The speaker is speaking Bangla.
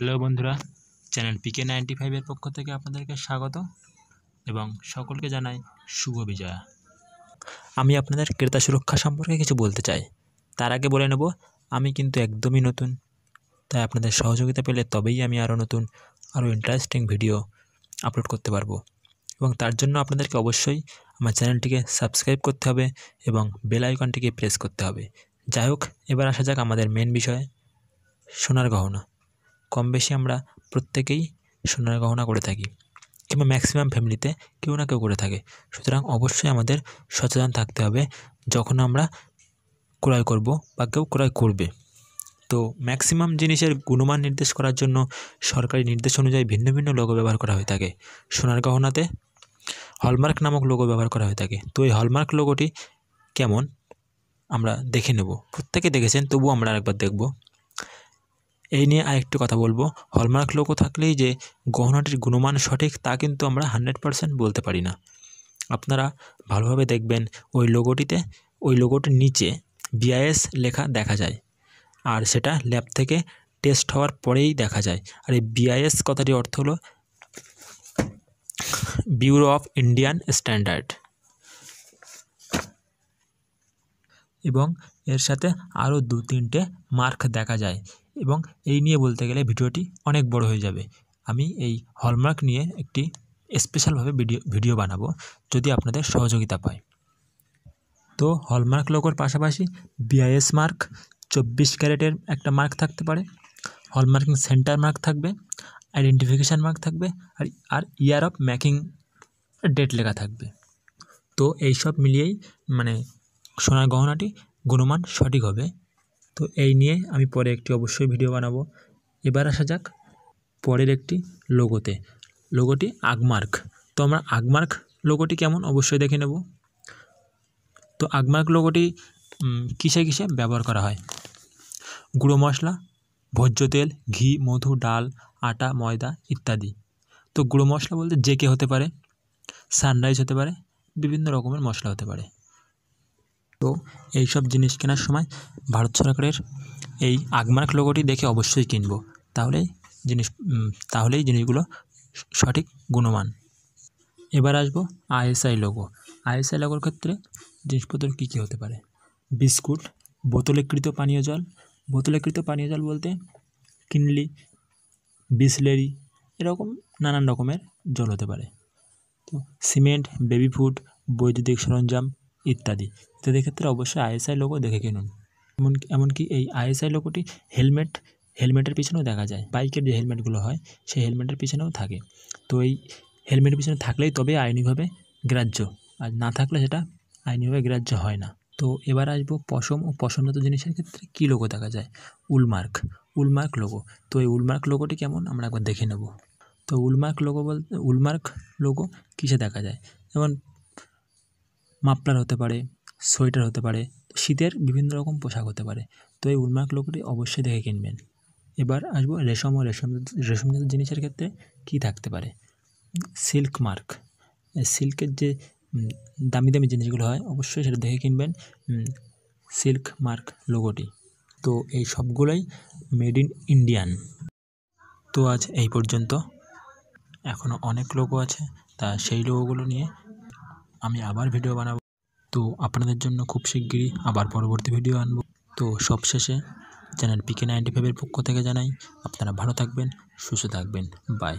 হ্যালো বন্ধুরা চ্যানেল পিকে নাইনটি ফাইভের পক্ষ থেকে আপনাদেরকে স্বাগত এবং সকলকে জানাই শুভ বিজয়া আমি আপনাদের ক্রেতা সুরক্ষা সম্পর্কে কিছু বলতে চাই তার আগে বলে নেব আমি কিন্তু একদমই নতুন তাই আপনাদের সহযোগিতা পেলে তবেই আমি আরও নতুন আরও ইন্টারেস্টিং ভিডিও আপলোড করতে পারবো এবং তার জন্য আপনাদেরকে অবশ্যই আমার চ্যানেলটিকে সাবস্ক্রাইব করতে হবে এবং বেল আইকনটিকে প্রেস করতে হবে যাই হোক এবার আসা যাক আমাদের মেন বিষয়ে সোনার গহনা কম বেশি আমরা প্রত্যেকেই সোনার গহনা করে থাকি কিংবা ম্যাক্সিমাম ফ্যামিলিতে কেউ না কেউ করে থাকে সুতরাং অবশ্যই আমাদের সচেতন থাকতে হবে যখন আমরা ক্রয় করব বা কেউ ক্রয় করবে তো ম্যাক্সিমাম জিনিসের গুণমান নির্দেশ করার জন্য সরকারি নির্দেশ অনুযায়ী ভিন্ন ভিন্ন লোগো ব্যবহার করা হয়ে থাকে সোনার গহনাতে হলমার্ক নামক লোগো ব্যবহার করা হয়ে থাকে তো এই হলমার্ক লোগোটি কেমন আমরা দেখে নেব প্রত্যেকে দেখেছেন তবুও আমরা একবার দেখব এই নিয়ে আরেকটু কথা বলবো হলমার্ক লোগো থাকলেই যে গহনাটির গুণমান সঠিক তা কিন্তু আমরা হান্ড্রেড পারসেন্ট বলতে পারি না আপনারা ভালোভাবে দেখবেন ওই লোগোটিতে ওই লোগোটির নিচে বিআইএস লেখা দেখা যায় আর সেটা ল্যাব থেকে টেস্ট হওয়ার পরেই দেখা যায় আর এই বিআইএস কথাটির অর্থ হলো ব্যুরো অফ ইন্ডিয়ান স্ট্যান্ডার্ড এবং এর সাথে আরও দু তিনটে মার্ক দেখা যায় এবং এই নিয়ে বলতে গেলে ভিডিওটি অনেক বড় হয়ে যাবে আমি এই হলমার্ক নিয়ে একটি স্পেশালভাবে ভিডিও ভিডিও বানাবো যদি আপনাদের সহযোগিতা পাই তো হলমার্ক লোকর পাশাপাশি বিআইএস মার্ক চব্বিশ ক্যারেটের একটা মার্ক থাকতে পারে হলমার্কিং সেন্টার মার্ক থাকবে আইডেন্টিফিকেশান মার্ক থাকবে আর আর ইয়ার অফ ম্যাকিং ডেট লেখা থাকবে তো এইসব মিলিয়েই মানে সোনার গহনাটি গুণমান সঠিক হবে তো এই নিয়ে আমি পরে একটি অবশ্যই ভিডিও বানাবো এবার আসা যাক পরের একটি লোগোতে লোগোটি আগমার্ক তো আমরা আগমার্ক লোগোটি কেমন অবশ্যই দেখে নেব তো আগমার্ক লোগোটি কিসে কিসে ব্যবহার করা হয় গুঁড়ো মশলা ভোজ্য তেল ঘি মধু ডাল আটা ময়দা ইত্যাদি তো গুঁড়ো মশলা বলতে জেকে হতে পারে সানরাইজ হতে পারে বিভিন্ন রকমের মশলা হতে পারে তো এই সব জিনিস কেনার সময় ভারত সরকারের এই আগমার্ক লোগোটি দেখে অবশ্যই কিনব তাহলেই জিনিস তাহলেই জিনিসগুলো সঠিক গুণমান এবার আসবো আইএসআই লোগো আইএসআই লোগোর ক্ষেত্রে জিনিসপত্র কী কী হতে পারে বিস্কুট বোতলেকৃত পানীয় জল বোতলেকৃত পানীয় জল বলতে কিনলি বিসলেরি এরকম নানান রকমের জল হতে পারে তো সিমেন্ট বেবি ফুড বৈদ্যুতিক সরঞ্জাম ইত্যাদি ইত্যাদির ক্ষেত্রে অবশ্যই আইএসআই লোগো দেখে কিনুন এমনকি এমনকি এই আইএসআই লোগোটি হেলমেট হেলমেটের পিছনেও দেখা যায় বাইকের যে হেলমেটগুলো হয় সেই হেলমেটের পিছনেও থাকে তো এই হেলমেটের পিছনে থাকলেই তবে আইনিভাবে গ্রাহ্য আর না থাকলে সেটা আইনিভাবে গ্রাহ্য হয় না তো এবার আসবো পশম ও পশমজাত জিনিসের ক্ষেত্রে কী লোগো দেখা যায় উলমার্ক উলমার্ক লোগো তো এই উলমার্ক লোগোটি কেমন আমরা একবার দেখে নেব তো উলমার্ক লোগো বলতে উলমার্ক লোগো কিসে দেখা যায় যেমন মাপলার হতে পারে সোয়েটার হতে পারে শীতের বিভিন্ন রকম পোশাক হতে পারে তো এই উলমার্ক লোকটি অবশ্যই দেখে কিনবেন এবার আসবো রেশম ও রেশম রেশমজাত জিনিসের ক্ষেত্রে কি থাকতে পারে সিল্ক মার্ক সিল্কের যে দামি দামি জিনিসগুলো হয় অবশ্যই সেটা দেখে কিনবেন সিল্ক মার্ক লোগোটি তো এই সবগুলোই মেড ইন ইন্ডিয়ান তো আজ এই পর্যন্ত এখনও অনেক লোগো আছে তা সেই লোগোগুলো নিয়ে আমি আবার ভিডিও বানাবো তো আপনাদের জন্য খুব শিগগিরই আবার পরবর্তী ভিডিও আনবো তো সবশেষে চ্যানেল পিকে নাইনটি ফাইভের পক্ষ থেকে জানাই আপনারা ভালো থাকবেন সুস্থ থাকবেন বাই